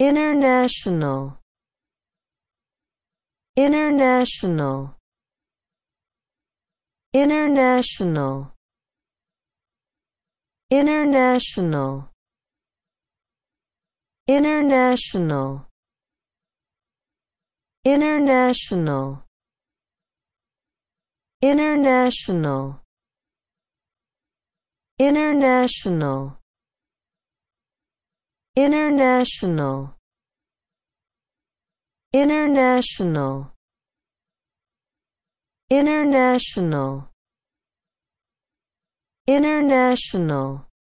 International International International International International International International International International International International International